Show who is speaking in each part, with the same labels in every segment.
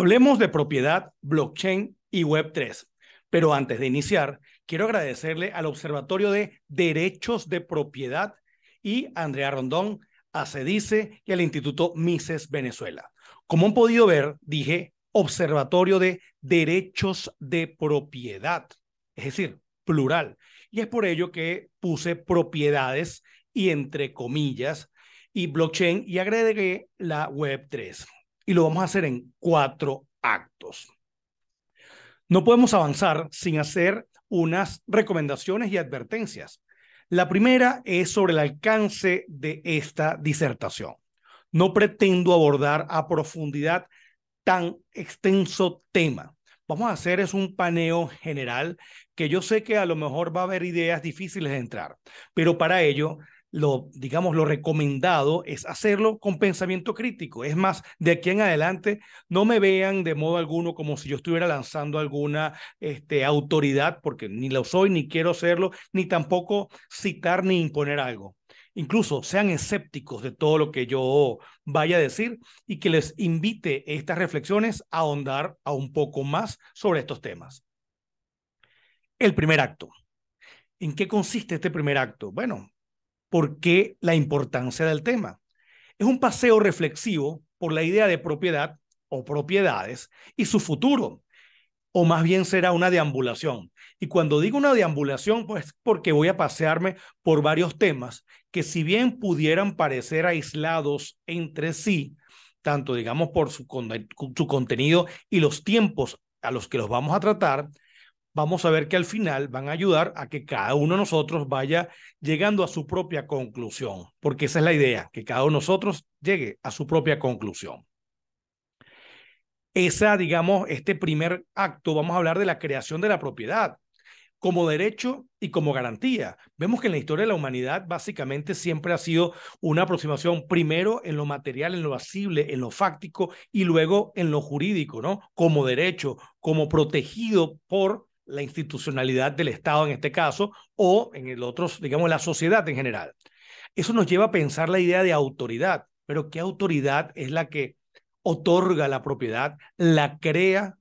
Speaker 1: Hablemos de propiedad, blockchain y Web3. Pero antes de iniciar, quiero agradecerle al Observatorio de Derechos de Propiedad y Andrea Rondón, a CEDICE y al Instituto Mises Venezuela. Como han podido ver, dije Observatorio de Derechos de Propiedad, es decir, plural. Y es por ello que puse propiedades y entre comillas y blockchain y agregué la Web3 y lo vamos a hacer en cuatro actos. No podemos avanzar sin hacer unas recomendaciones y advertencias. La primera es sobre el alcance de esta disertación. No pretendo abordar a profundidad tan extenso tema. Vamos a hacer es un paneo general que yo sé que a lo mejor va a haber ideas difíciles de entrar, pero para ello lo, digamos, lo recomendado es hacerlo con pensamiento crítico. Es más, de aquí en adelante no me vean de modo alguno como si yo estuviera lanzando alguna este, autoridad, porque ni lo soy, ni quiero serlo, ni tampoco citar ni imponer algo. Incluso sean escépticos de todo lo que yo vaya a decir y que les invite estas reflexiones a ahondar a un poco más sobre estos temas. El primer acto. ¿En qué consiste este primer acto? Bueno, por qué la importancia del tema. Es un paseo reflexivo por la idea de propiedad o propiedades y su futuro, o más bien será una deambulación. Y cuando digo una deambulación, pues porque voy a pasearme por varios temas que si bien pudieran parecer aislados entre sí, tanto digamos por su, su contenido y los tiempos a los que los vamos a tratar, vamos a ver que al final van a ayudar a que cada uno de nosotros vaya llegando a su propia conclusión, porque esa es la idea, que cada uno de nosotros llegue a su propia conclusión. Esa, digamos, este primer acto, vamos a hablar de la creación de la propiedad como derecho y como garantía. Vemos que en la historia de la humanidad básicamente siempre ha sido una aproximación primero en lo material, en lo asible, en lo fáctico y luego en lo jurídico, ¿no? Como derecho, como protegido por la institucionalidad del Estado en este caso, o en el otro, digamos, la sociedad en general. Eso nos lleva a pensar la idea de autoridad, pero ¿qué autoridad es la que otorga la propiedad, la crea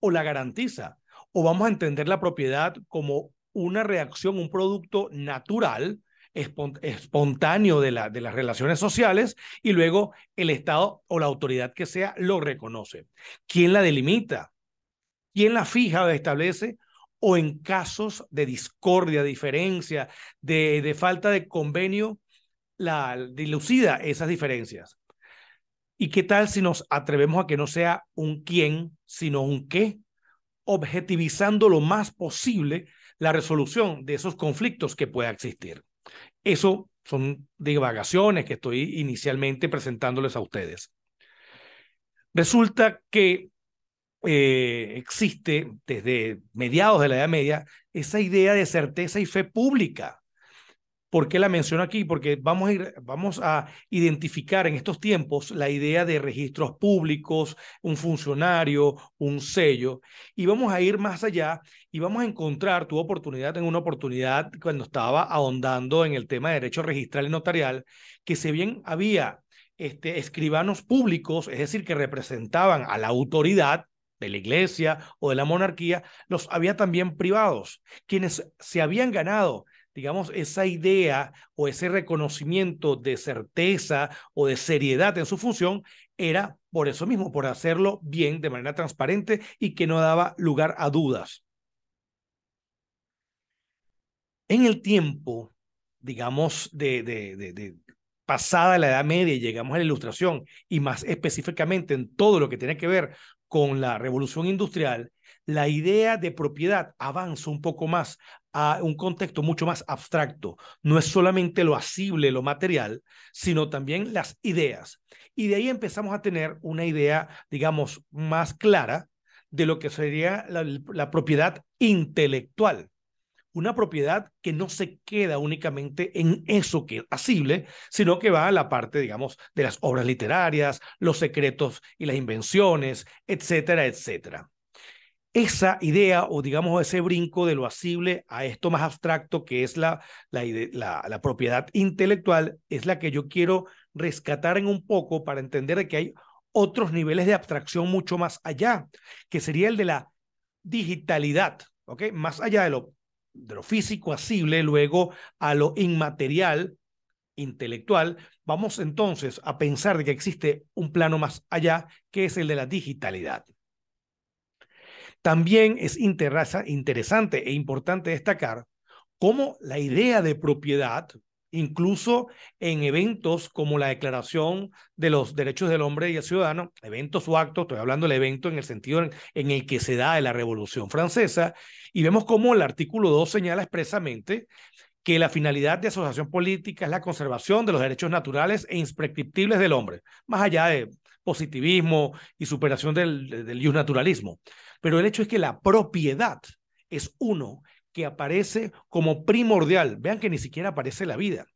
Speaker 1: o la garantiza? ¿O vamos a entender la propiedad como una reacción, un producto natural, espontáneo de, las relaciones sociales y luego el Estado o la autoridad que sea lo reconoce. ¿Quién la delimita? ¿Quién la fija o establece? o en casos de discordia, diferencia, de, falta de convenio, la, dilucida esas diferencias. ¿Y qué tal si nos atrevemos a que no sea un quién, sino un qué? Objetivizando lo más posible la resolución de esos conflictos que pueda existir. Eso son divagaciones que estoy inicialmente presentándoles a ustedes. Resulta que eh, existe desde mediados de la Edad Media esa idea de certeza y fe pública. ¿Por qué la menciono aquí? Porque vamos a, ir, vamos a identificar en estos tiempos la idea de registros públicos, un funcionario, un sello, y vamos a ir más allá y vamos a encontrar tu oportunidad en una oportunidad cuando estaba ahondando en el tema de derecho registral y notarial, que si bien había este, escribanos públicos, es decir, que representaban a la autoridad, de la iglesia o de la monarquía, los había también privados, quienes se habían ganado, digamos, esa idea o ese reconocimiento de certeza o de seriedad en su función, era por eso mismo, por hacerlo bien, de manera transparente y que no daba lugar a dudas. En el tiempo, digamos, de, de, de, pasada la Edad Media y llegamos a la Ilustración, y más específicamente en todo lo que tiene que ver con la revolución industrial, la idea de propiedad avanza un poco más a un contexto mucho más abstracto. No es solamente lo asible, lo material, sino también las ideas. Y de ahí empezamos a tener una idea, digamos, más clara de lo que sería la, la propiedad intelectual una propiedad que no se queda únicamente en eso que es asible, sino que va a la parte, digamos, de las obras literarias, los secretos y las invenciones, etcétera, etcétera. Esa idea o digamos ese brinco de lo asible a esto más abstracto que es la, propiedad intelectual es la que yo quiero rescatar en un poco para entender que hay otros niveles de abstracción mucho más allá, que sería el de la digitalidad, ¿ok? Más allá de lo de lo físico asible, luego a lo inmaterial, intelectual, vamos entonces a pensar de que existe un plano más allá, que es el de la digitalidad. También es interesante e importante destacar cómo la idea de propiedad, incluso en eventos como la Declaración de los Derechos del Hombre y el Ciudadano, eventos o actos, estoy hablando del evento en el sentido en, el que se da de la Revolución Francesa, y vemos cómo el artículo 2 señala expresamente que la finalidad de asociación política es la conservación de los derechos naturales e imprescriptibles del hombre, más allá de positivismo y superación del, del naturalismo. Pero el hecho es que la propiedad es uno que aparece como primordial. Vean que ni siquiera aparece la vida.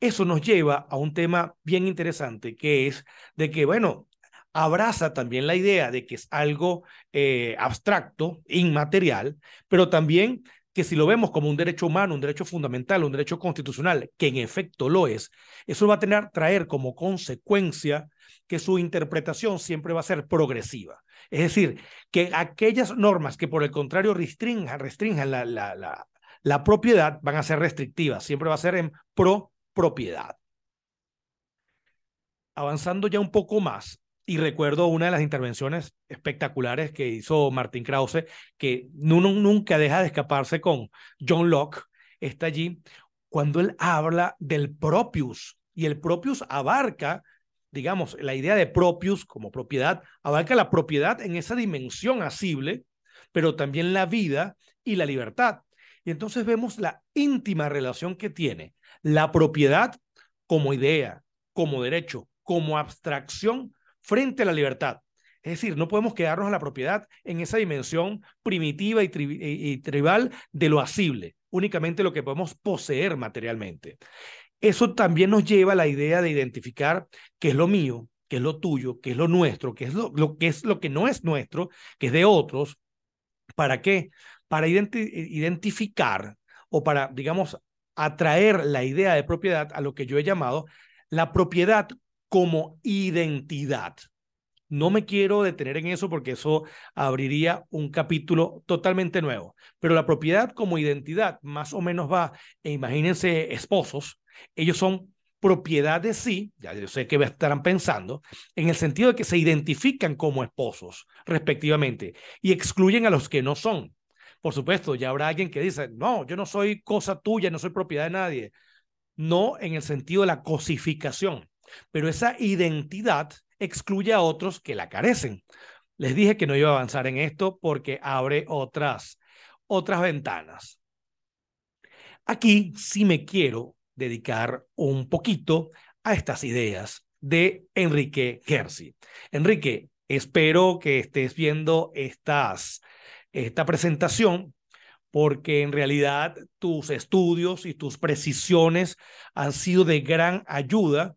Speaker 1: Eso nos lleva a un tema bien interesante, que es de que, bueno, abraza también la idea de que es algo eh, abstracto, inmaterial, pero también que si lo vemos como un derecho humano, un derecho fundamental, un derecho constitucional, que en efecto lo es, eso va a tener, traer como consecuencia que su interpretación siempre va a ser progresiva. Es decir, que aquellas normas que por el contrario restrinjan, restrinjan la, la, la, la propiedad van a ser restrictivas, siempre va a ser en pro propiedad. Avanzando ya un poco más, y recuerdo una de las intervenciones espectaculares que hizo Martin Krause, que nunca deja de escaparse con John Locke, está allí, cuando él habla del propius, y el propius abarca digamos, la idea de propios como propiedad, abarca la propiedad en esa dimensión asible, pero también la vida y la libertad. Y entonces vemos la íntima relación que tiene la propiedad como idea, como derecho, como abstracción frente a la libertad. Es decir, no podemos quedarnos a la propiedad en esa dimensión primitiva y, y tribal de lo asible, únicamente lo que podemos poseer materialmente. Eso también nos lleva a la idea de identificar qué es lo mío, qué es lo tuyo, qué es lo nuestro, qué es lo, que es lo que no es nuestro, que es de otros. ¿Para qué? Para identificar o para, digamos, atraer la idea de propiedad a lo que yo he llamado la propiedad como identidad. No me quiero detener en eso porque eso abriría un capítulo totalmente nuevo. Pero la propiedad como identidad más o menos va, e imagínense esposos ellos son propiedad de sí, ya yo sé que estarán pensando, en el sentido de que se identifican como esposos, respectivamente, y excluyen a los que no son. Por supuesto, ya habrá alguien que dice, no, yo no soy cosa tuya, no soy propiedad de nadie. No en el sentido de la cosificación, pero esa identidad excluye a otros que la carecen. Les dije que no iba a avanzar en esto porque abre otras, otras ventanas. Aquí si me quiero dedicar un poquito a estas ideas de Enrique Gersi. Enrique, espero que estés viendo estas, esta presentación porque en realidad tus estudios y tus precisiones han sido de gran ayuda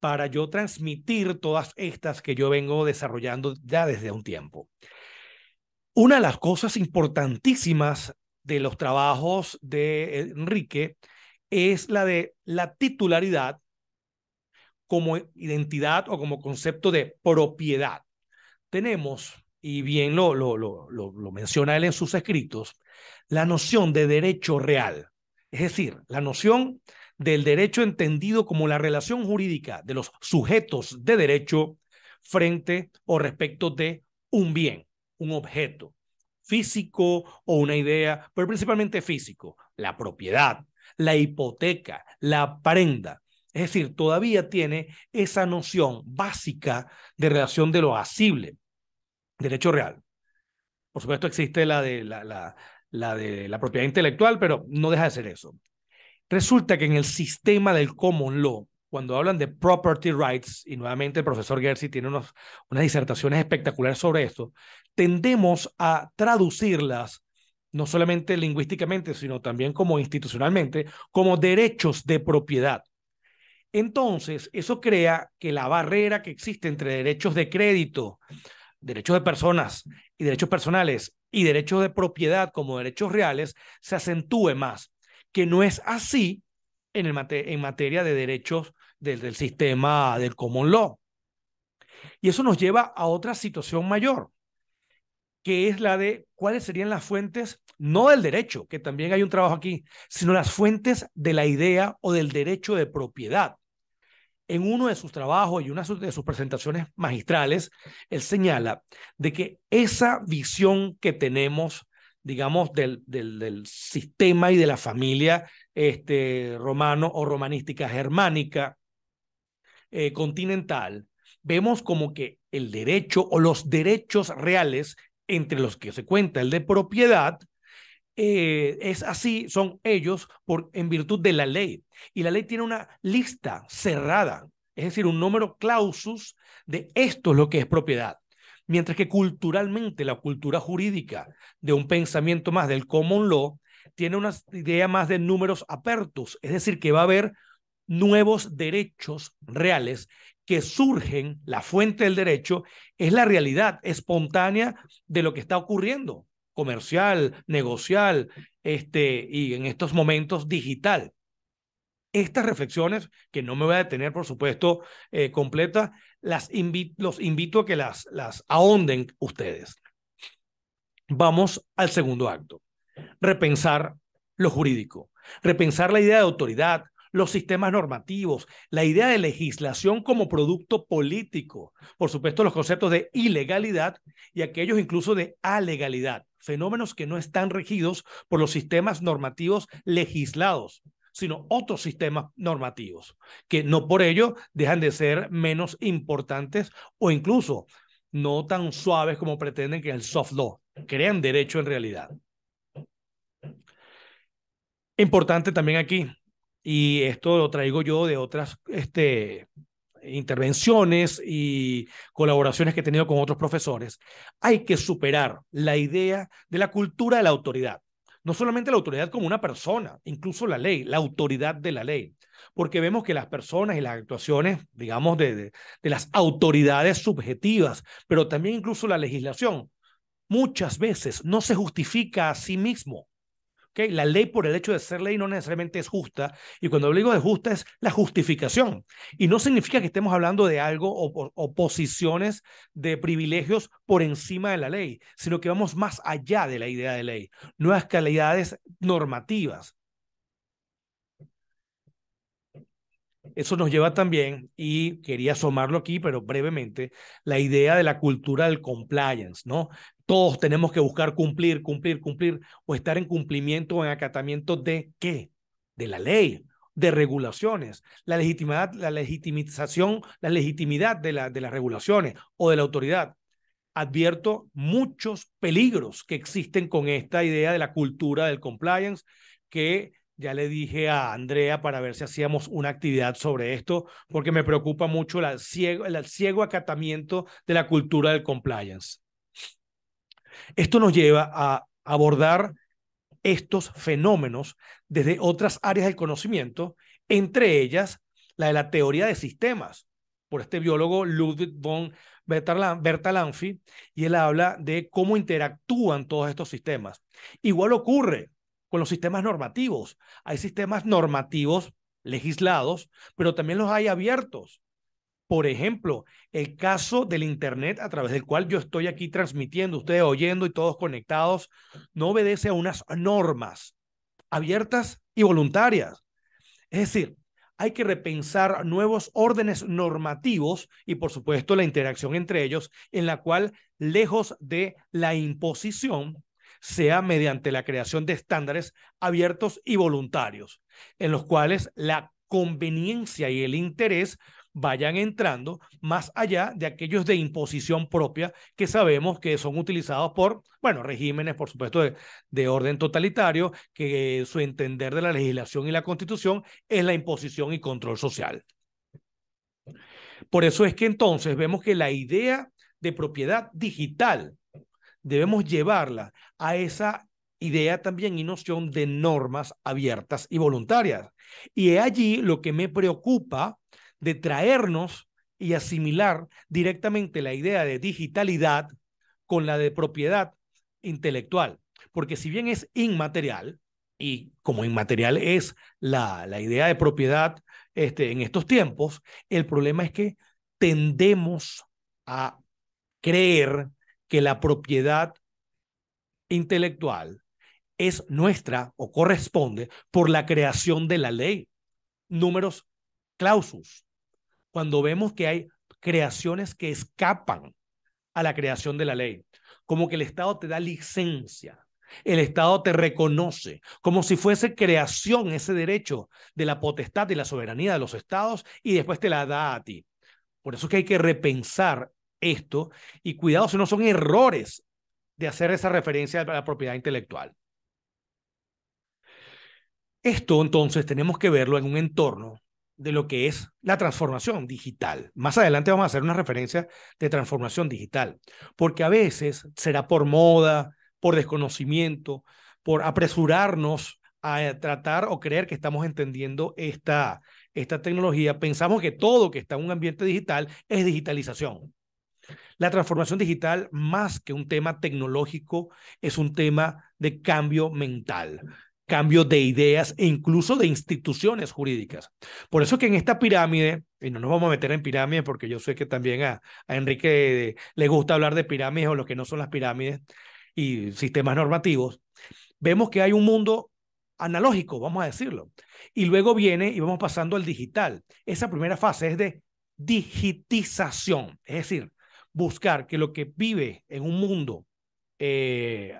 Speaker 1: para yo transmitir todas estas que yo vengo desarrollando ya desde un tiempo. Una de las cosas importantísimas de los trabajos de Enrique es la de la titularidad como identidad o como concepto de propiedad. Tenemos, y bien lo, lo, lo, menciona él en sus escritos, la noción de derecho real, es decir, la noción del derecho entendido como la relación jurídica de los sujetos de derecho frente o respecto de un bien, un objeto físico o una idea, pero principalmente físico, la propiedad, la hipoteca, la prenda. Es decir, todavía tiene esa noción básica de relación de lo asible, derecho real. Por supuesto existe la de la, de la propiedad intelectual, pero no deja de ser eso. Resulta que en el sistema del common law, cuando hablan de property rights, y nuevamente el profesor Gersi tiene unas disertaciones espectaculares sobre esto, tendemos a traducirlas no solamente lingüísticamente, sino también como institucionalmente, como derechos de propiedad. Entonces, eso crea que la barrera que existe entre derechos de crédito, derechos de personas y derechos personales y derechos de propiedad como derechos reales se acentúe más, que no es así en, el en materia de derechos del, del sistema del common law. Y eso nos lleva a otra situación mayor, que es la de cuáles serían las fuentes no del derecho, que también hay un trabajo aquí, sino las fuentes de la idea o del derecho de propiedad. En uno de sus trabajos y una de sus presentaciones magistrales, él señala de que esa visión que tenemos, digamos, del, del, sistema y de la familia este, romano o romanística germánica eh, continental, vemos como que el derecho o los derechos reales entre los que se cuenta el de propiedad eh, es así, son ellos por, en virtud de la ley. Y la ley tiene una lista cerrada, es decir, un número clausus de esto es lo que es propiedad. Mientras que culturalmente la cultura jurídica de un pensamiento más del common law tiene una idea más de números apertos, es decir, que va a haber nuevos derechos reales que surgen, la fuente del derecho es la realidad espontánea de lo que está ocurriendo comercial, negocial, este, y en estos momentos digital. Estas reflexiones, que no me voy a detener, por supuesto, eh, completa, las los invito a que las, las ahonden ustedes. Vamos al segundo acto. Repensar lo jurídico. Repensar la idea de autoridad, los sistemas normativos, la idea de legislación como producto político, por supuesto los conceptos de ilegalidad y aquellos incluso de alegalidad, fenómenos que no están regidos por los sistemas normativos legislados, sino otros sistemas normativos, que no por ello dejan de ser menos importantes o incluso no tan suaves como pretenden que el soft law, crean derecho en realidad. Importante también aquí y esto lo traigo yo de otras este, intervenciones y colaboraciones que he tenido con otros profesores, hay que superar la idea de la cultura de la autoridad. No solamente la autoridad como una persona, incluso la ley, la autoridad de la ley. Porque vemos que las personas y las actuaciones, digamos, de las autoridades subjetivas, pero también incluso la legislación, muchas veces no se justifica a sí mismo. La ley por el hecho de ser ley no necesariamente es justa. Y cuando digo de justa es la justificación. Y no significa que estemos hablando de algo o, posiciones de privilegios por encima de la ley, sino que vamos más allá de la idea de ley. Nuevas calidades normativas. Eso nos lleva también, y quería asomarlo aquí, pero brevemente, la idea de la cultura del compliance, ¿no? Todos tenemos que buscar cumplir, cumplir, cumplir o estar en cumplimiento o en acatamiento de qué? De la ley, de regulaciones, la legitimidad, la legitimización, la legitimidad de, las regulaciones o de la autoridad. Advierto muchos peligros que existen con esta idea de la cultura del compliance que ya le dije a Andrea para ver si hacíamos una actividad sobre esto, porque me preocupa mucho el ciego acatamiento de la cultura del compliance. Esto nos lleva a abordar estos fenómenos desde otras áreas del conocimiento, entre ellas la de la teoría de sistemas, por este biólogo Ludwig von Bertalanffy, y él habla de cómo interactúan todos estos sistemas. Igual ocurre con los sistemas normativos. Hay sistemas normativos legislados, pero también los hay abiertos. Por ejemplo, el caso del Internet a través del cual yo estoy aquí transmitiendo, ustedes oyendo y todos conectados, no obedece a unas normas abiertas y voluntarias. Es decir, hay que repensar nuevos órdenes normativos y, por supuesto, la interacción entre ellos, en la cual, lejos de la imposición, sea mediante la creación de estándares abiertos y voluntarios, en los cuales la conveniencia y el interés vayan entrando más allá de aquellos de imposición propia que sabemos que son utilizados por, bueno, regímenes, por supuesto, de, orden totalitario, que su entender de la legislación y la constitución es la imposición y control social. Por eso es que entonces vemos que la idea de propiedad digital debemos llevarla a esa idea también y noción de normas abiertas y voluntarias. Y es allí lo que me preocupa de traernos y asimilar directamente la idea de digitalidad con la de propiedad intelectual. Porque si bien es inmaterial, y como inmaterial es la, idea de propiedad este, en estos tiempos, el problema es que tendemos a creer que la propiedad intelectual es nuestra o corresponde por la creación de la ley. Números clausus, cuando vemos que hay creaciones que escapan a la creación de la ley, como que el Estado te da licencia, el Estado te reconoce como si fuese creación ese derecho de la potestad y la soberanía de los estados y después te la da a ti. Por eso es que hay que repensar esto y cuidado si no son errores de hacer esa referencia a la propiedad intelectual. Esto entonces tenemos que verlo en un entorno de lo que es la transformación digital. Más adelante vamos a hacer una referencia de transformación digital, porque a veces será por moda, por desconocimiento, por apresurarnos a eh, tratar o creer que estamos entendiendo esta, esta tecnología. Pensamos que todo que está en un ambiente digital es digitalización. La transformación digital, más que un tema tecnológico, es un tema de cambio mental cambio de ideas e incluso de instituciones jurídicas. Por eso que en esta pirámide, y no nos vamos a meter en pirámide porque yo sé que también a, a Enrique le gusta hablar de pirámides o lo que no son las pirámides y sistemas normativos, vemos que hay un mundo analógico, vamos a decirlo. Y luego viene y vamos pasando al digital. Esa primera fase es de digitización, es decir, buscar que lo que vive en un mundo eh,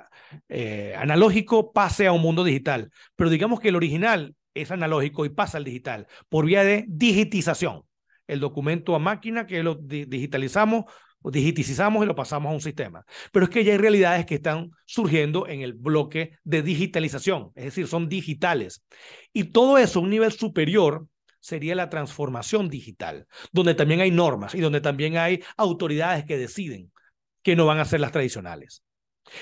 Speaker 1: eh, analógico pase a un mundo digital. Pero digamos que el original es analógico y pasa al digital por vía de digitización. El documento a máquina que lo digitalizamos, o digitizamos y lo pasamos a un sistema. Pero es que ya hay realidades que están surgiendo en el bloque de digitalización, es decir, son digitales. Y todo eso a un nivel superior sería la transformación digital, donde también hay normas y donde también hay autoridades que deciden que no van a ser las tradicionales.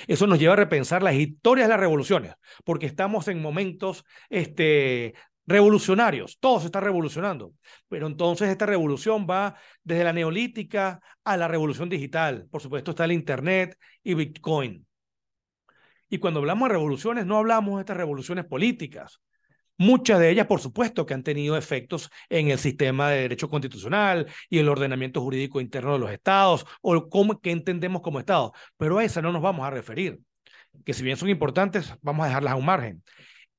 Speaker 1: Eso nos lleva a repensar las historias de las revoluciones, porque estamos en momentos este, revolucionarios, todo se está revolucionando, pero entonces esta revolución va desde la neolítica a la revolución digital, por supuesto está el Internet y Bitcoin. Y cuando hablamos de revoluciones, no hablamos de estas revoluciones políticas, Muchas de ellas, por supuesto, que han tenido efectos en el sistema de derecho constitucional y el ordenamiento jurídico interno de los estados o cómo, que entendemos como estado. pero a esa no nos vamos a referir, que si bien son importantes, vamos a dejarlas a un margen.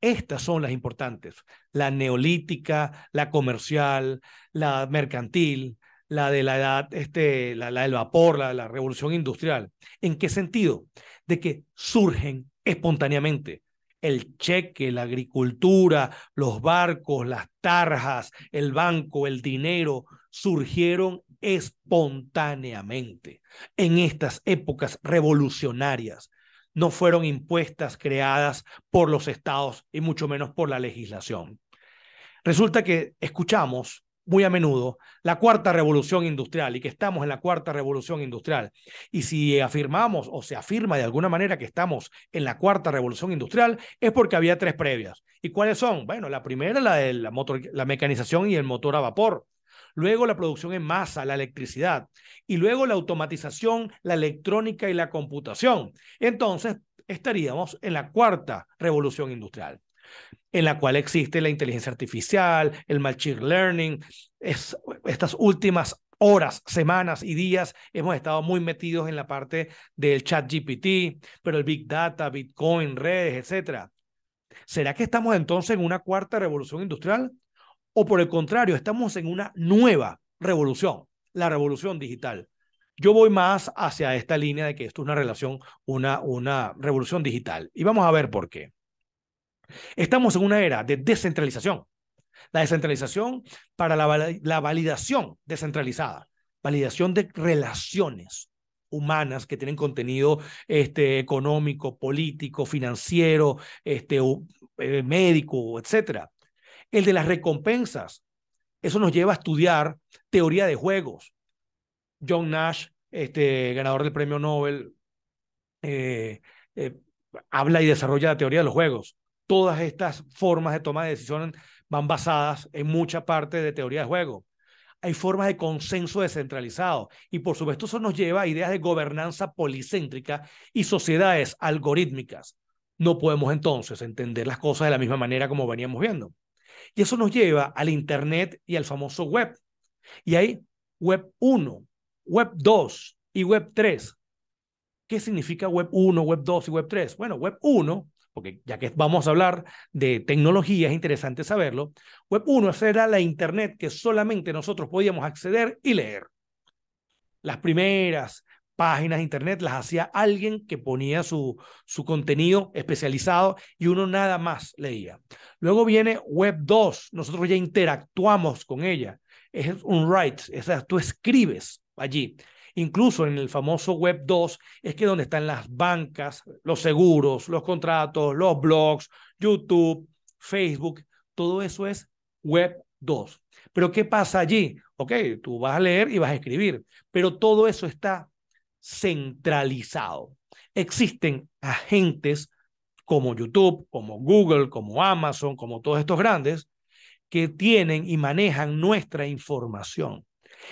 Speaker 1: Estas son las importantes, la neolítica, la comercial, la mercantil, la de la edad, este, la, del vapor, la la revolución industrial. ¿En qué sentido? De que surgen espontáneamente el cheque, la agricultura, los barcos, las tarjas, el banco, el dinero, surgieron espontáneamente en estas épocas revolucionarias. No fueron impuestas, creadas por los estados y mucho menos por la legislación. Resulta que escuchamos muy a menudo la cuarta revolución industrial y que estamos en la cuarta revolución industrial. Y si afirmamos o se afirma de alguna manera que estamos en la cuarta revolución industrial, es porque había tres previas. ¿Y cuáles son? Bueno, la primera, la de la, la mecanización y el motor a vapor. Luego la producción en masa, la electricidad. Y luego la automatización, la electrónica y la computación. Entonces, estaríamos en la cuarta revolución industrial en la cual existe la inteligencia artificial, el machine learning. estas últimas horas, semanas y días hemos estado muy metidos en la parte del chat GPT, pero el Big Data, Bitcoin, redes, etc. ¿Será que estamos entonces en una cuarta revolución industrial? ¿O por el contrario, estamos en una nueva revolución, la revolución digital? Yo voy más hacia esta línea de que esto es una relación, una, una revolución digital. Y vamos a ver por qué. Estamos en una era de descentralización. La descentralización para la, validación descentralizada, validación de relaciones humanas que tienen contenido este, económico, político, financiero, este, eh, médico, etc. El de las recompensas. Eso nos lleva a estudiar teoría de juegos. John Nash, este, ganador del premio Nobel, eh, eh, habla y desarrolla la teoría de los juegos todas estas formas de toma de decisiones van basadas en mucha parte de teoría de juego. Hay formas de consenso descentralizado y por supuesto eso nos lleva a ideas de gobernanza policéntrica y sociedades algorítmicas. No podemos entonces entender las cosas de la misma manera como veníamos viendo. Y eso nos lleva al Internet y al famoso web. Y hay web 1, web 2 y web 3. ¿Qué significa web 1, web 2 y web 3? Bueno, web 1 porque ya que vamos a hablar de tecnología, es interesante saberlo, Web 1 era la Internet que solamente nosotros podíamos acceder y leer. Las primeras páginas de Internet las hacía alguien que ponía su, contenido especializado y uno nada más leía. Luego viene Web 2, nosotros ya interactuamos con ella. Es un write, o tú escribes allí. Incluso en el famoso Web 2 es que donde están las bancas, los seguros, los contratos, los blogs, YouTube, Facebook, todo eso es Web 2. Pero ¿qué pasa allí? Ok, tú vas a leer y vas a escribir, pero todo eso está centralizado. Existen agentes como YouTube, como Google, como Amazon, como todos estos grandes, que tienen y manejan nuestra información.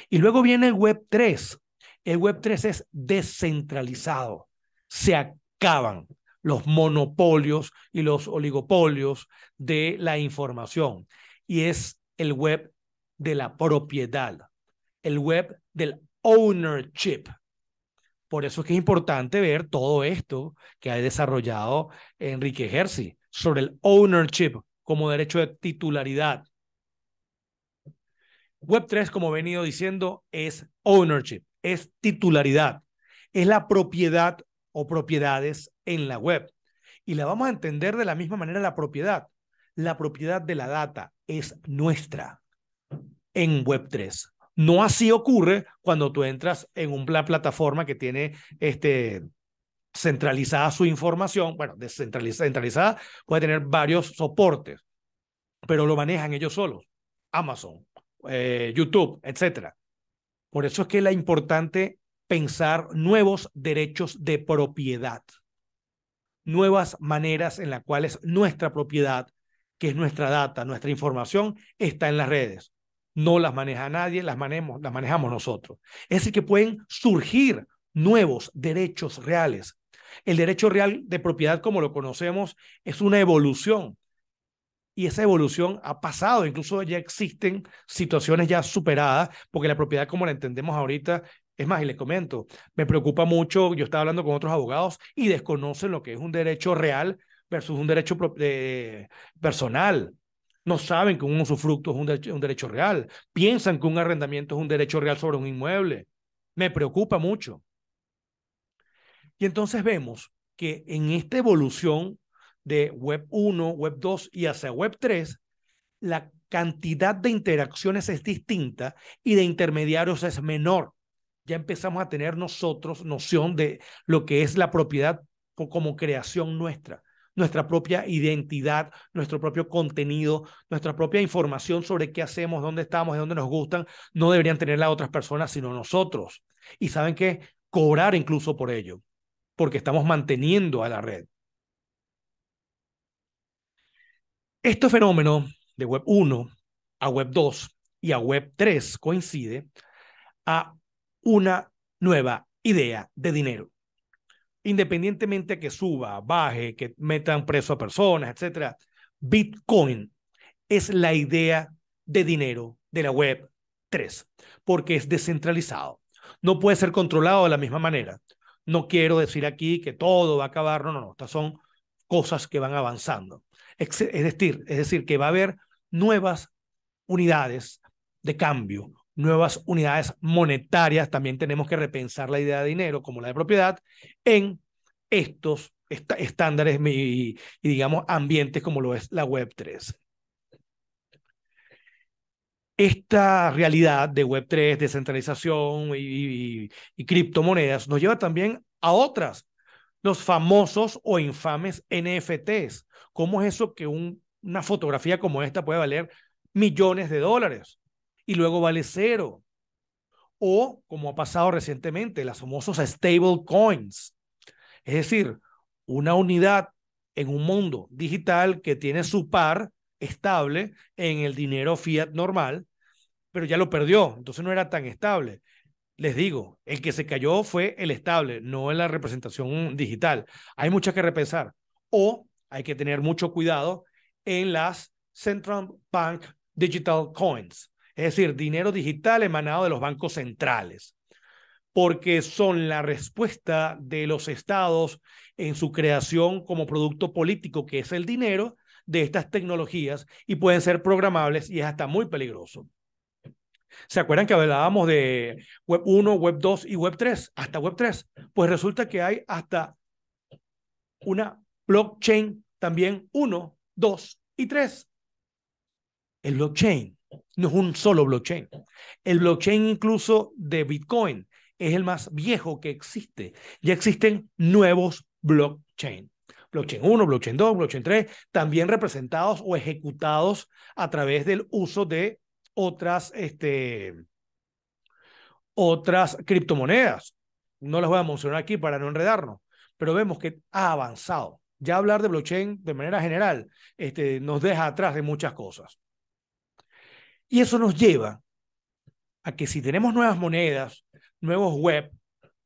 Speaker 1: Y luego viene el Web 3, el Web3 es descentralizado. Se acaban los monopolios y los oligopolios de la información. Y es el web de la propiedad, el web del ownership. Por eso es que es importante ver todo esto que ha desarrollado Enrique Hersey sobre el ownership como derecho de titularidad. Web3, como he venido diciendo, es ownership es titularidad, es la propiedad o propiedades en la web. Y la vamos a entender de la misma manera la propiedad. La propiedad de la data es nuestra en Web3. No así ocurre cuando tú entras en una plataforma que tiene este, centralizada su información, bueno, descentralizada, puede tener varios soportes, pero lo manejan ellos solos, Amazon, eh, YouTube, etcétera. Por eso es que es importante pensar nuevos derechos de propiedad, nuevas maneras en las cuales nuestra propiedad, que es nuestra data, nuestra información, está en las redes. No las maneja nadie, las, manejamos, las manejamos nosotros. Es decir, que pueden surgir nuevos derechos reales. El derecho real de propiedad, como lo conocemos, es una evolución y esa evolución ha pasado, incluso ya existen situaciones ya superadas, porque la propiedad como la entendemos ahorita, es más, y les comento, me preocupa mucho, yo estaba hablando con otros abogados y desconocen lo que es un derecho real versus un derecho personal. No saben que un usufructo es un, un derecho real, piensan que un arrendamiento es un derecho real sobre un inmueble. Me preocupa mucho. Y entonces vemos que en esta evolución de Web 1, Web 2 y hacia Web 3, la cantidad de interacciones es distinta y de intermediarios es menor. Ya empezamos a tener nosotros noción de lo que es la propiedad como creación nuestra, nuestra propia identidad, nuestro propio contenido, nuestra propia información sobre qué hacemos, dónde estamos, de dónde nos gustan, no deberían tenerla otras personas, sino nosotros. Y saben que cobrar incluso por ello, porque estamos manteniendo a la red. Este fenómeno de Web 1 a Web 2 y a Web 3 coincide a una nueva idea de dinero. Independientemente que suba, baje, que metan preso a personas, etcétera, Bitcoin es la idea de dinero de la Web 3, porque es descentralizado. No puede ser controlado de la misma manera. No quiero decir aquí que todo va a acabar, no, no, no, estas son cosas que van avanzando. Es decir, es decir, que va a haber nuevas unidades de cambio, nuevas unidades monetarias. También tenemos que repensar la idea de dinero, como la de propiedad, en estos estándares y, digamos, ambientes como lo es la Web3. Esta realidad de Web3, descentralización y criptomonedas nos lleva también a otras los famosos o infames NFTs. ¿Cómo es eso que una fotografía como esta puede valer millones de dólares y luego vale cero? O, como ha pasado recientemente, las famosas stable coins. Es decir, una unidad en un mundo digital que tiene su par estable en el dinero fiat normal, pero ya lo perdió, entonces no era tan estable les digo, el que se cayó fue el estable, no en la representación digital. Hay muchas que repensar. O hay que tener mucho cuidado en las Central Bank Digital Coins, es decir, dinero digital emanado de los bancos centrales, porque son la respuesta de los estados en su creación como producto político, que es el dinero de estas tecnologías, y pueden ser programables y es hasta muy peligroso. ¿Se acuerdan que hablábamos de Web 1, Web 2 y Web 3? Hasta Web 3. Pues resulta que hay hasta una blockchain también 1, 2 y 3. El blockchain no es un solo blockchain. El blockchain incluso de Bitcoin es el más viejo que existe. Ya existen nuevos blockchain. Blockchain 1, blockchain 2, blockchain 3, también representados o ejecutados a través del uso de otras, este, otras criptomonedas. No las voy a mencionar aquí para no enredarnos, pero vemos que ha avanzado. Ya hablar de blockchain de manera general este, nos deja atrás de muchas cosas. Y eso nos lleva a que si tenemos nuevas monedas, nuevos web,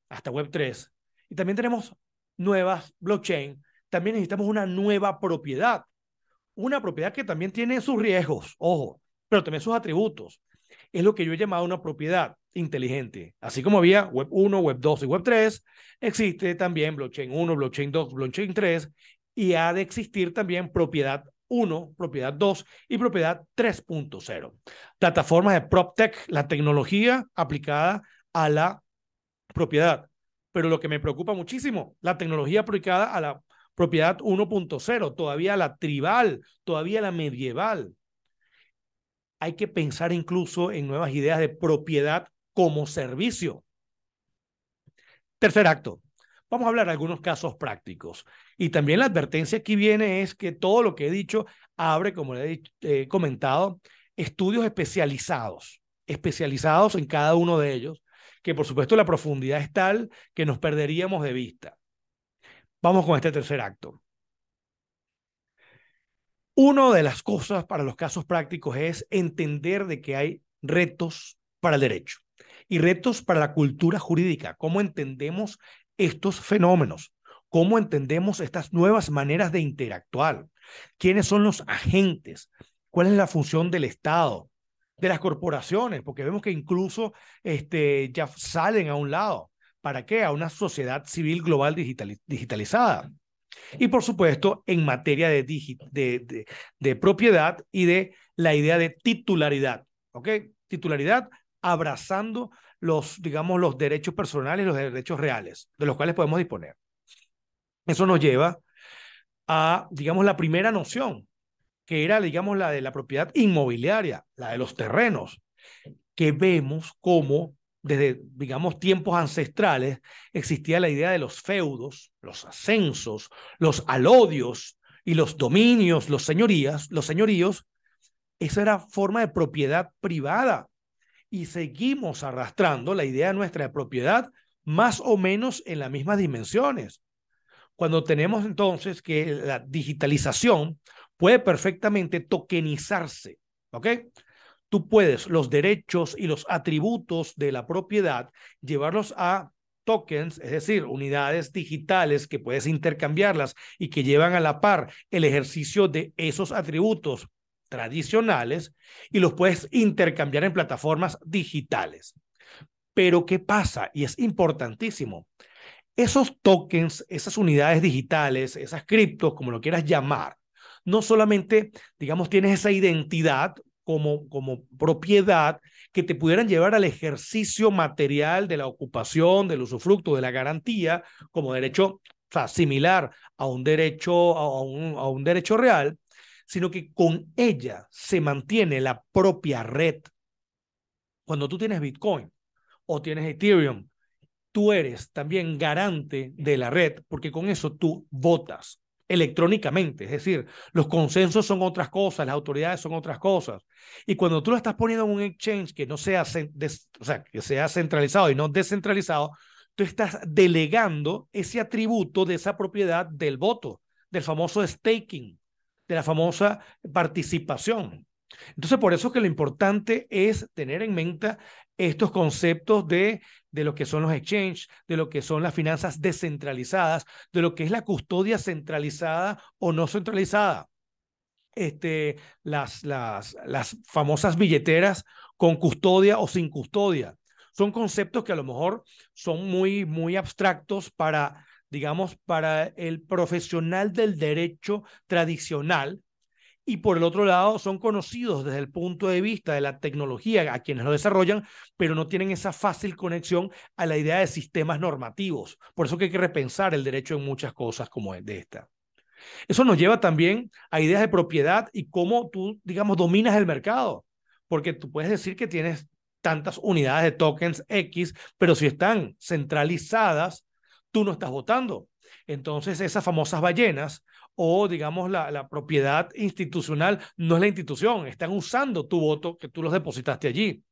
Speaker 1: hasta web 3, y también tenemos nuevas blockchain, también necesitamos una nueva propiedad. Una propiedad que también tiene sus riesgos, ojo, pero también sus atributos. Es lo que yo he llamado una propiedad inteligente. Así como había Web 1, Web 2 y Web 3, existe también Blockchain 1, Blockchain 2, Blockchain 3 y ha de existir también propiedad 1, propiedad 2 y propiedad 3.0. Plataformas de PropTech, la tecnología aplicada a la propiedad. Pero lo que me preocupa muchísimo, la tecnología aplicada a la propiedad 1.0, todavía la tribal, todavía la medieval hay que pensar incluso en nuevas ideas de propiedad como servicio. Tercer acto. Vamos a hablar de algunos casos prácticos. Y también la advertencia aquí viene es que todo lo que he dicho abre, como le he eh, comentado, estudios especializados, especializados en cada uno de ellos, que por supuesto la profundidad es tal que nos perderíamos de vista. Vamos con este tercer acto. Una de las cosas para los casos prácticos es entender de que hay retos para el derecho y retos para la cultura jurídica, cómo entendemos estos fenómenos, cómo entendemos estas nuevas maneras de interactuar, quiénes son los agentes, cuál es la función del Estado, de las corporaciones, porque vemos que incluso este, ya salen a un lado. ¿Para qué? A una sociedad civil global digitalizada. Y por supuesto, en materia de, propiedad y de la idea de titularidad, ¿ok? Titularidad abrazando los, digamos, los derechos personales, los derechos reales, de los cuales podemos disponer. Eso nos lleva a, digamos, la primera noción, que era, digamos, la de la propiedad inmobiliaria, la de los terrenos, que vemos como desde, digamos, tiempos ancestrales, existía la idea de los feudos, los ascensos, los alodios y los dominios, los señorías, los señoríos. Esa era forma de propiedad privada. Y seguimos arrastrando la idea nuestra de propiedad más o menos en las mismas dimensiones. Cuando tenemos entonces que la digitalización puede perfectamente tokenizarse, ¿ok? tú puedes los derechos y los atributos de la propiedad llevarlos a tokens, es decir, unidades digitales que puedes intercambiarlas y que llevan a la par el ejercicio de esos atributos tradicionales y los puedes intercambiar en plataformas digitales. Pero ¿qué pasa? Y es importantísimo. Esos tokens, esas unidades digitales, esas criptos, como lo quieras llamar, no solamente, digamos, tienes esa identidad como, propiedad que te pudieran llevar al ejercicio material de la ocupación, del usufructo, de la garantía, como derecho similar a un derecho, a a un derecho real, sino que con ella se mantiene la propia red. Cuando tú tienes Bitcoin o tienes Ethereum, tú eres también garante de la red, porque con eso tú votas, electrónicamente, es decir, los consensos son otras cosas, las autoridades son otras cosas. Y cuando tú lo estás poniendo en un exchange que no sea, o sea, que sea centralizado y no descentralizado, tú estás delegando ese atributo de esa propiedad del voto, del famoso staking, de la famosa participación. Entonces, por eso es que lo importante es tener en mente estos conceptos de de lo que son los exchanges, de lo que son las finanzas descentralizadas, de lo que es la custodia centralizada o no centralizada. Este, las, las, las famosas billeteras con custodia o sin custodia. Son conceptos que a lo mejor son muy, muy abstractos para, digamos, para el profesional del derecho tradicional, y por el otro lado son conocidos desde el punto de vista de la tecnología a quienes lo desarrollan, pero no tienen esa fácil conexión a la idea de sistemas normativos. Por eso que hay que repensar el derecho en muchas cosas como de esta. Eso nos lleva también a ideas de propiedad y cómo tú, digamos, dominas el mercado, porque tú puedes decir que tienes tantas unidades de tokens X, pero si están centralizadas, tú no estás votando. Entonces, esas famosas ballenas o digamos la, propiedad institucional no es la institución, están usando tu voto que tú los depositaste allí.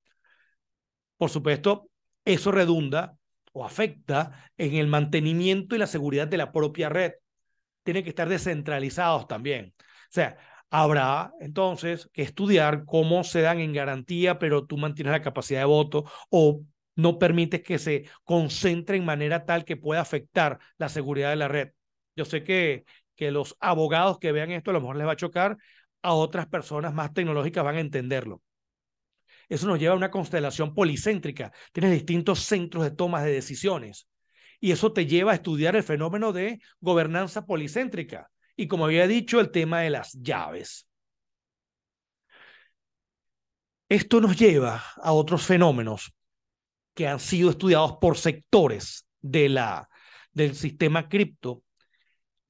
Speaker 1: Por supuesto, eso redunda o afecta en el mantenimiento y la seguridad de la propia red. Tienen que estar descentralizados también. O sea, habrá entonces que estudiar cómo se dan en garantía, pero tú mantienes la capacidad de voto o no permites que se concentre en manera tal que pueda afectar la seguridad de la red. Yo sé que que los abogados que vean esto a lo mejor les va a chocar, a otras personas más tecnológicas van a entenderlo. Eso nos lleva a una constelación policéntrica. Tienes distintos centros de tomas de decisiones. Y eso te lleva a estudiar el fenómeno de gobernanza policéntrica. Y como había dicho, el tema de las llaves. Esto nos lleva a otros fenómenos que han sido estudiados por sectores de la, del sistema cripto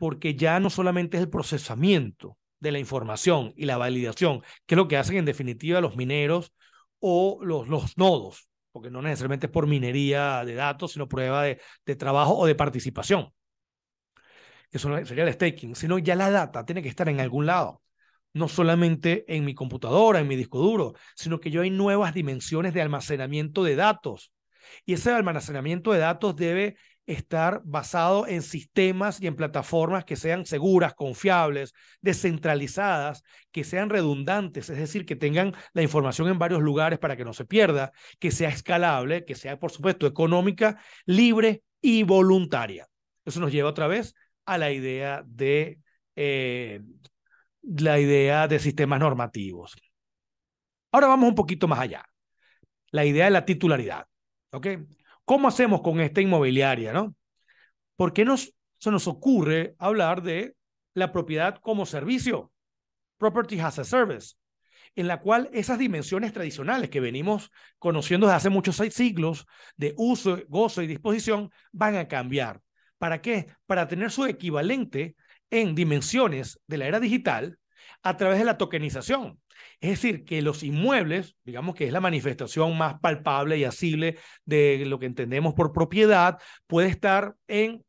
Speaker 1: porque ya no solamente es el procesamiento de la información y la validación, que es lo que hacen en definitiva los mineros o los, los nodos, porque no necesariamente es por minería de datos, sino prueba de, de trabajo o de participación, que sería el staking, sino ya la data tiene que estar en algún lado, no solamente en mi computadora, en mi disco duro, sino que yo hay nuevas dimensiones de almacenamiento de datos. Y ese almacenamiento de datos debe estar basado en sistemas y en plataformas que sean seguras, confiables, descentralizadas, que sean redundantes, es decir, que tengan la información en varios lugares para que no se pierda, que sea escalable, que sea, por supuesto, económica, libre y voluntaria. Eso nos lleva otra vez a la idea de, eh, la idea de sistemas normativos. Ahora vamos un poquito más allá. La idea de la titularidad. ¿ok?, ¿Cómo hacemos con esta inmobiliaria? ¿no? ¿Por qué se nos ocurre hablar de la propiedad como servicio? Property as a service, en la cual esas dimensiones tradicionales que venimos conociendo desde hace muchos siglos de uso, gozo y disposición van a cambiar. ¿Para qué? Para tener su equivalente en dimensiones de la era digital a través de la tokenización, es decir, que los inmuebles, digamos que es la manifestación más palpable y asible de lo que entendemos por propiedad, puede estar en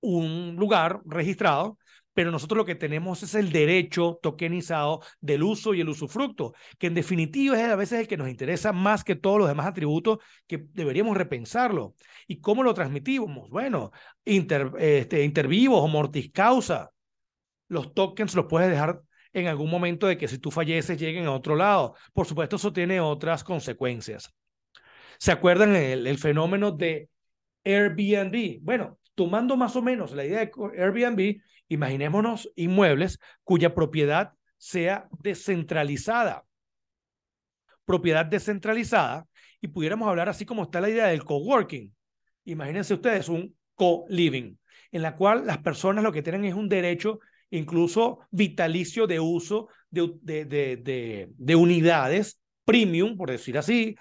Speaker 1: un lugar registrado, pero nosotros lo que tenemos es el derecho tokenizado del uso y el usufructo, que en definitiva es a veces el que nos interesa más que todos los demás atributos que deberíamos repensarlo. ¿Y cómo lo transmitimos? Bueno, este, intervivos o mortis causa. Los tokens los puedes dejar en algún momento de que si tú falleces lleguen a otro lado. Por supuesto, eso tiene otras consecuencias. ¿Se acuerdan el, fenómeno de Airbnb? Bueno, tomando más o menos la idea de Airbnb, imaginémonos inmuebles cuya propiedad sea descentralizada. Propiedad descentralizada, y pudiéramos hablar así como está la idea del coworking. Imagínense ustedes un co-living, en la cual las personas lo que tienen es un derecho incluso vitalicio de uso de, unidades premium, por decir así,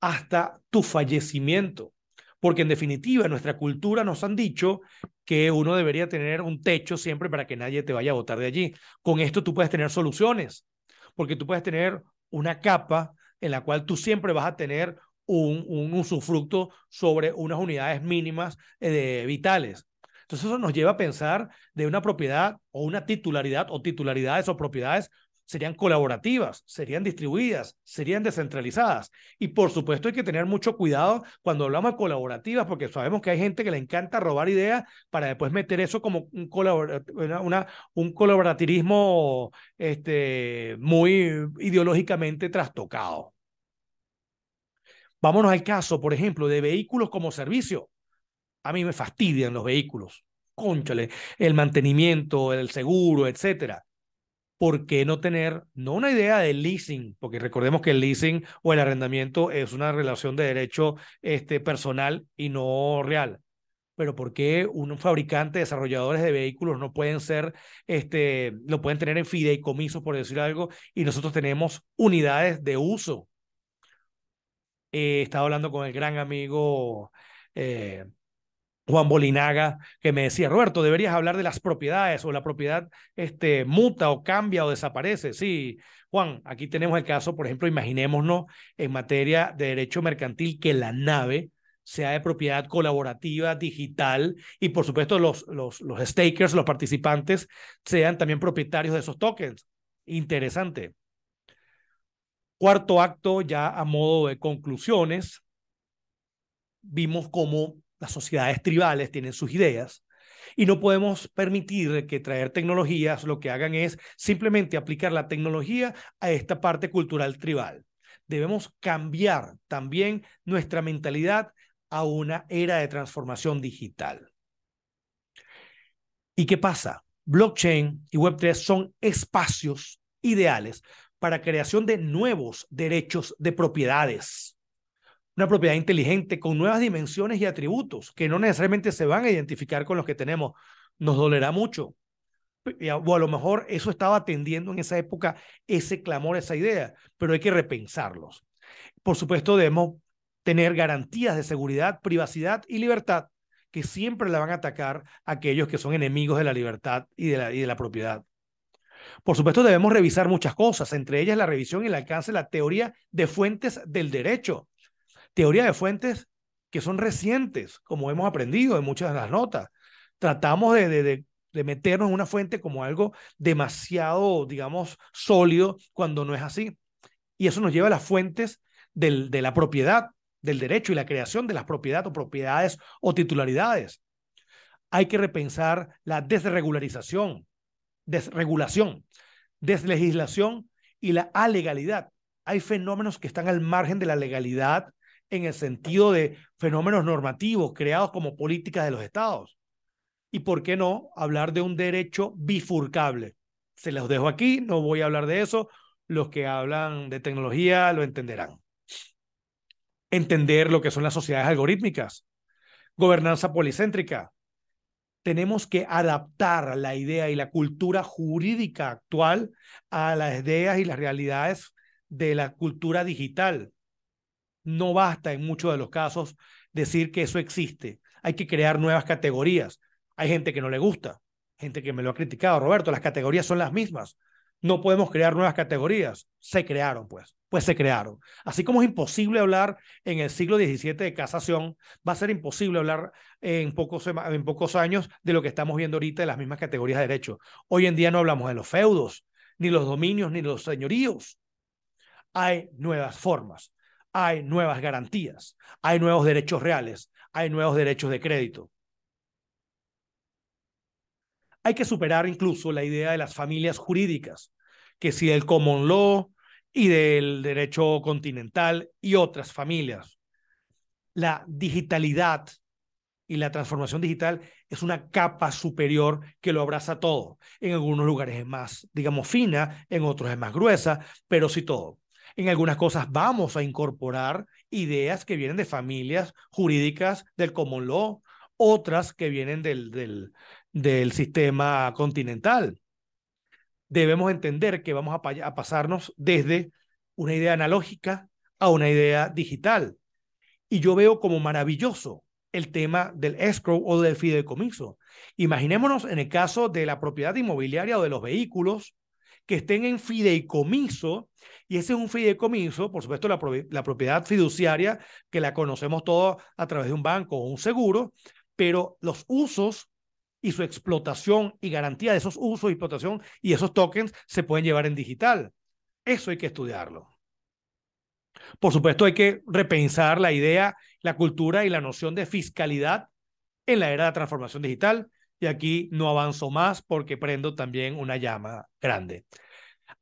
Speaker 1: hasta tu fallecimiento. Porque en definitiva, nuestra cultura nos han dicho que uno debería tener un techo siempre para que nadie te vaya a botar de allí. Con esto tú puedes tener soluciones, porque tú puedes tener una capa en la cual tú siempre vas a tener un, un usufructo sobre unas unidades mínimas eh, vitales. Entonces eso nos lleva a pensar de una propiedad o una titularidad o titularidades o propiedades serían colaborativas, serían distribuidas, serían descentralizadas. Y por supuesto hay que tener mucho cuidado cuando hablamos de colaborativas, porque sabemos que hay gente que le encanta robar ideas para después meter eso como un, colaborativismo este, muy ideológicamente trastocado. Vámonos al caso, por ejemplo, de vehículos como servicio. A mí me fastidian los vehículos. Cónchale, el mantenimiento, el seguro, etcétera. ¿Por qué no tener, no una idea de leasing? Porque recordemos que el leasing o el arrendamiento es una relación de derecho este, personal y no real. Pero ¿por qué un fabricante, desarrolladores de vehículos no pueden ser, este, lo pueden tener en fideicomiso, por decir algo, y nosotros tenemos unidades de uso? He eh, estado hablando con el gran amigo eh, Juan Bolinaga, que me decía, Roberto, deberías hablar de las propiedades o la propiedad este, muta o cambia o desaparece. Sí, Juan, aquí tenemos el caso, por ejemplo, imaginémonos en materia de derecho mercantil que la nave sea de propiedad colaborativa, digital, y por supuesto los, los, los stakers, los participantes, sean también propietarios de esos tokens. Interesante. Cuarto acto, ya a modo de conclusiones, vimos cómo las sociedades tribales tienen sus ideas y no podemos permitir que traer tecnologías lo que hagan es simplemente aplicar la tecnología a esta parte cultural tribal. Debemos cambiar también nuestra mentalidad a una era de transformación digital. ¿Y qué pasa? Blockchain y Web3 son espacios ideales para creación de nuevos derechos de propiedades, una propiedad inteligente con nuevas dimensiones y atributos que no necesariamente se van a identificar con los que tenemos. Nos dolerá mucho. O a lo mejor eso estaba atendiendo en esa época ese clamor, esa idea, pero hay que repensarlos. Por supuesto, debemos tener garantías de seguridad, privacidad y libertad que siempre la van a atacar aquellos que son enemigos de la libertad y de la, y de la propiedad. Por supuesto, debemos revisar muchas cosas, entre ellas la revisión y el alcance de la teoría de fuentes del derecho, teoría de fuentes que son recientes, como hemos aprendido en muchas de las notas. Tratamos de, meternos en una fuente como algo demasiado, digamos, sólido cuando no es así. Y eso nos lleva a las fuentes del, de la propiedad, del derecho y la creación de las propiedades o propiedades o titularidades. Hay que repensar la desregularización, desregulación, deslegislación y la alegalidad. Hay fenómenos que están al margen de la legalidad en el sentido de fenómenos normativos creados como políticas de los estados. Y por qué no hablar de un derecho bifurcable. Se los dejo aquí, no voy a hablar de eso. Los que hablan de tecnología lo entenderán. Entender lo que son las sociedades algorítmicas, gobernanza policéntrica. Tenemos que adaptar la idea y la cultura jurídica actual a las ideas y las realidades de la cultura digital no basta en muchos de los casos decir que eso existe. Hay que crear nuevas categorías. Hay gente que no le gusta, gente que me lo ha criticado, Roberto, las categorías son las mismas. No podemos crear nuevas categorías. Se crearon, pues. Pues se crearon. Así como es imposible hablar en el siglo XVII de casación, va a ser imposible hablar en pocos, en pocos años de lo que estamos viendo ahorita de las mismas categorías de derecho. Hoy en día no hablamos de los feudos, ni los dominios, ni los señoríos. Hay nuevas formas hay nuevas garantías, hay nuevos derechos reales, hay nuevos derechos de crédito. Hay que superar incluso la idea de las familias jurídicas, que si del common law y del derecho continental y otras familias. La digitalidad y la transformación digital es una capa superior que lo abraza todo. En algunos lugares es más, digamos, fina, en otros es más gruesa, pero sí todo. En algunas cosas vamos a incorporar ideas que vienen de familias jurídicas del common law, otras que vienen del, del, sistema continental. Debemos entender que vamos a, a pasarnos desde una idea analógica a una idea digital. Y yo veo como maravilloso el tema del escrow o del fideicomiso. Imaginémonos en el caso de la propiedad inmobiliaria o de los vehículos, que estén en fideicomiso, y ese es un fideicomiso, por supuesto, la, propiedad fiduciaria, que la conocemos todos a través de un banco o un seguro, pero los usos y su explotación y garantía de esos usos y explotación y esos tokens se pueden llevar en digital. Eso hay que estudiarlo. Por supuesto, hay que repensar la idea, la cultura y la noción de fiscalidad en la era de la transformación digital y aquí no avanzo más porque prendo también una llama grande.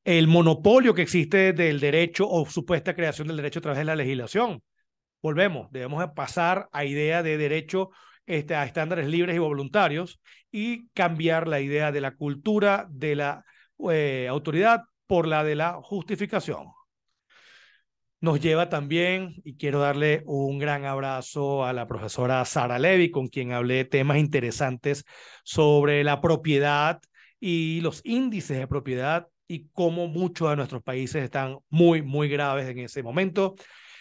Speaker 1: El monopolio que existe del derecho o supuesta creación del derecho a través de la legislación. Volvemos, debemos pasar a idea de derecho este, a estándares libres y voluntarios y cambiar la idea de la cultura de la eh, autoridad por la de la justificación nos lleva también, y quiero darle un gran abrazo a la profesora Sara Levy, con quien hablé temas interesantes sobre la propiedad y los índices de propiedad y cómo muchos de nuestros países están muy, muy graves en ese momento,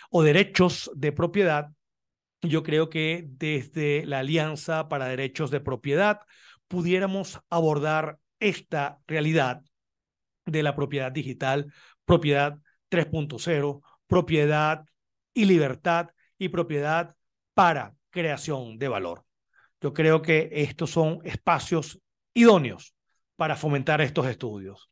Speaker 1: o derechos de propiedad. Yo creo que desde la Alianza para Derechos de Propiedad pudiéramos abordar esta realidad de la propiedad digital, propiedad 3.0 propiedad y libertad y propiedad para creación de valor. Yo creo que estos son espacios idóneos para fomentar estos estudios.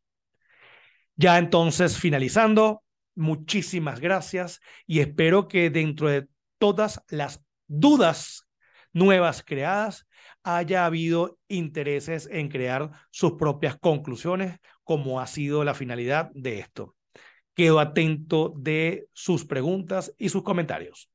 Speaker 1: Ya entonces, finalizando, muchísimas gracias y espero que dentro de todas las dudas nuevas creadas haya habido intereses en crear sus propias conclusiones, como ha sido la finalidad de esto. Quedo atento de sus preguntas y sus comentarios.